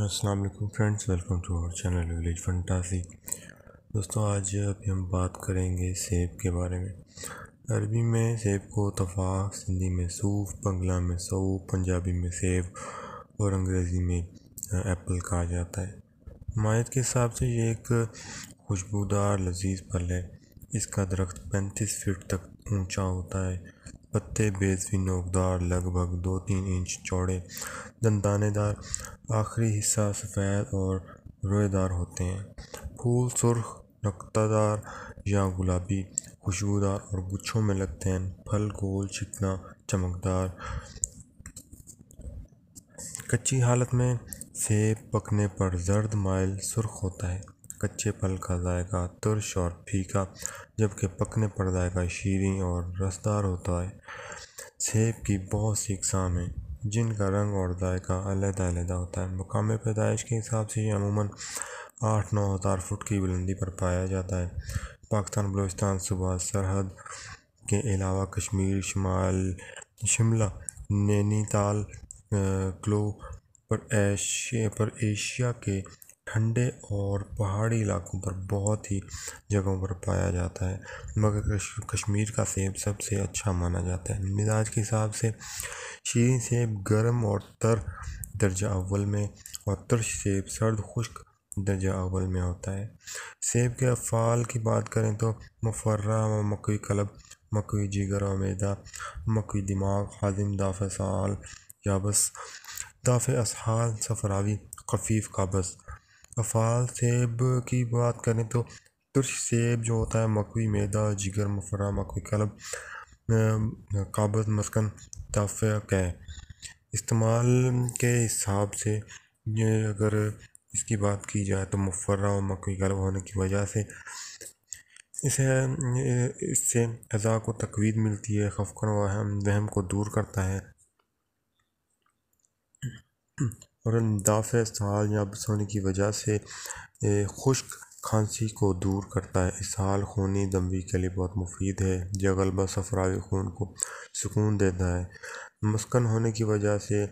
अस्सलाम वालेकुम friends welcome to our channel village fantasy दोस्तों आज अभी हम बात करेंगे सेब के बारे में अरबी में सेब को तफाक सिंधी में सूफ बंगला में सऊ पंजाबी में सेब और अंग्रेज़ी में एप्पल कहा जाता है हमायत के हिसाब से ये एक खुशबूदार लजीज फल है इसका दरख्त पैंतीस फीट तक ऊंचा होता है पत्ते बेसवी नोकदार लगभग दो तीन इंच चौड़े दंदानेदार आखिरी हिस्सा सफ़ेद और रोएदार होते हैं फूल सुर्ख नक्तादार या गुलाबी खुशबूदार और गुच्छों में लगते हैं फल गोल चिकना चमकदार कच्ची हालत में सेब पकने पर जर्द माइल सुर्ख होता है कच्चे फल का जायका तुरश और फीका जबकि पकने पर जायका शीरी और रसदार होता है सेब की बहुत सी इकसाम हैं जिनका रंग और जायका अलहदादा होता है मकाम पैदाइश के हिसाब से ये अमूमन आठ नौ हज़ार फुट की बुलंदी पर पाया जाता है पाकिस्तान बलोचिस्तान सुबह सरहद के अलावा कश्मीर शुमाल शिमला नैनीताल क्लो पर पर एशिया के ठंडे और पहाड़ी इलाकों पर बहुत ही जगहों पर पाया जाता है मगर कश्मीर का सेब सबसे अच्छा माना जाता है मिजाज के हिसाब से शीरी सेब गर्म और तर दर्जा अव्वल में और तर्श सेब सर्द खुश्क दर्जा अव्वल में होता है सेब के अफ़ाल की बात करें तो मफर्रा व मकई कलब मकई जिगर आमेदा मकई दिमाग हाजिम दाफ़ साल याबस दाफ़ असहाल सफरावी खफीफ़ काबस अफाल सेब की बात करें तो तुर्श सेब जो होता है मकवी मैदा जिगर मफरा मकवी कलब काबज मस्कन तफ़ कह इस्तेमाल के हिसाब से अगर इसकी बात की जाए तो मफरा और मकवी कलब होने की वजह से इसे इससे अज़ा को तकवीद मिलती है खफकन वहम वहम को दूर करता है और मुदाफ़ इसहाल या होने की वजह से खुश्क खांसी को दूर करता है इसहाल खूनी दमवी के लिए बहुत मुफीद है यह गलबा सफरावी खून को सुकून देता है मस्कन होने की वजह से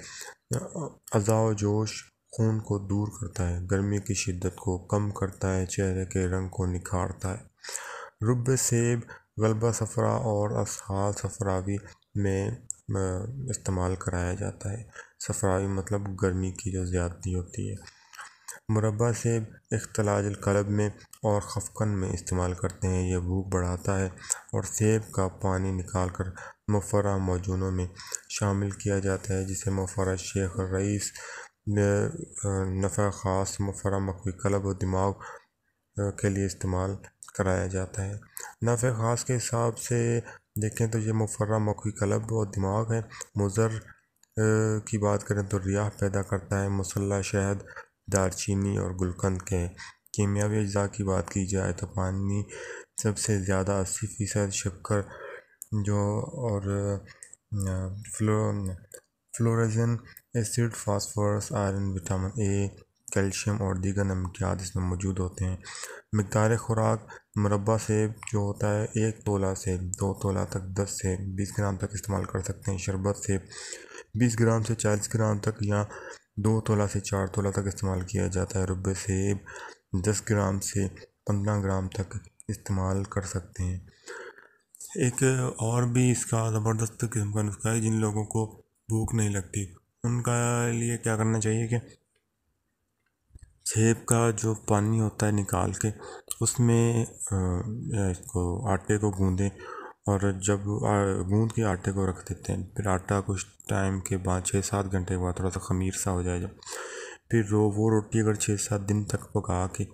अजाव जोश खून को दूर करता है गर्मी की शिद्दत को कम करता है चेहरे के रंग को निखारता है रुब सेब गलबा सफरा और असहाल सफरावी में इस्तेमाल कराया जाता है सफ़ाई मतलब गर्मी की जो ज़्यादती होती है मुरबा सेब इख्तलाजुल कलब में और खफकन में इस्तेमाल करते हैं यह भूख बढ़ाता है और सेब का पानी निकाल कर मफरा मौजूनों में शामिल किया जाता है जिसे मफरा शेख रईस नफ़ा ख़ास मफरा मकवी कलब और दिमाग के लिए इस्तेमाल कराया जाता है नफ़े ख़ास के हिसाब से देखें तो ये मफरा मकवी कलब और दिमाग है मुज़र की बात करें तो रियाह पैदा करता है मसल्ला शहद दारचीनी और गुलकंद के कीमियावी अज्जा की बात की जाए तो पानी सबसे ज़्यादा अस्सी फ़ीसद शक्कर जो और फ्लो फ्लोरेजन acid phosphorus iron vitamin A calcium और दीगर नमकियात इसमें मौजूद होते हैं मकदार खुराक मुरबा सेब जो होता है एक तोला से दो तोला तक दस से बीस ग्राम तक इस्तेमाल कर सकते हैं शरबत सेब बीस ग्राम से चालीस ग्राम तक या दो तोला से चार तोला तक इस्तेमाल किया जाता है रुबे सेब दस ग्राम से पंद्रह ग्राम तक इस्तेमाल कर सकते हैं एक और भी इसका ज़बरदस्त किस्म का नुस्खा है जिन लोगों को भूख नहीं लगती उनका लिए क्या करना चाहिए कि सेब का जो पानी होता है निकाल के उसमें इसको आटे को गूँधें और जब गूँद के आटे को रख देते हैं फिर आटा कुछ टाइम के बाद छः सात घंटे के बाद थोड़ा सा खमीर सा हो जाएगा फिर रो वो रोटी अगर छः सात दिन तक पका के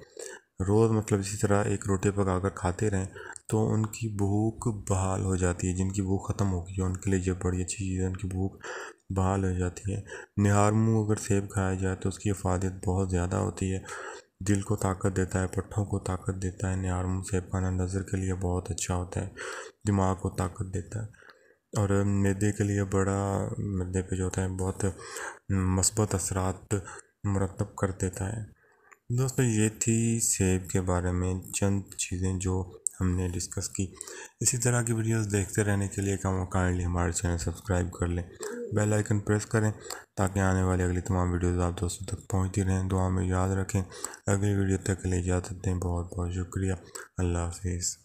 रोज़ मतलब इसी तरह एक रोटी पका कर खाते रहें तो उनकी भूख बहाल हो जाती है जिनकी भूख ख़त्म हो गई है उनके लिए जब बड़ी अच्छी चीज़ है उनकी भूख बहाल हो जाती है निहार मुँह अगर सेब खाया जाए तो उसकी अफादियत बहुत ज़्यादा होती है दिल को ताकत देता है पट्ठों को ताकत देता है निहारम सेब खाना नज़र के लिए बहुत अच्छा होता है दिमाग को ताकत देता है और मैदे के लिए बड़ा मैदे पे जो होता है बहुत मस्बत असरात मरतब कर देता है दोस्तों ये थी सेब के बारे में चंद चीज़ें जो हमने डिस्कस की इसी तरह की वीडियोस देखते रहने के लिए कम काइंडली हमारे चैनल सब्सक्राइब कर लें बेल आइकन प्रेस करें ताकि आने वाली अगली तमाम वीडियोस आप दोस्तों तक पहुंचती रहें दुआ में याद रखें अगली वीडियो तक ले जा सकते हैं बहुत बहुत शुक्रिया अल्लाह हाफिज़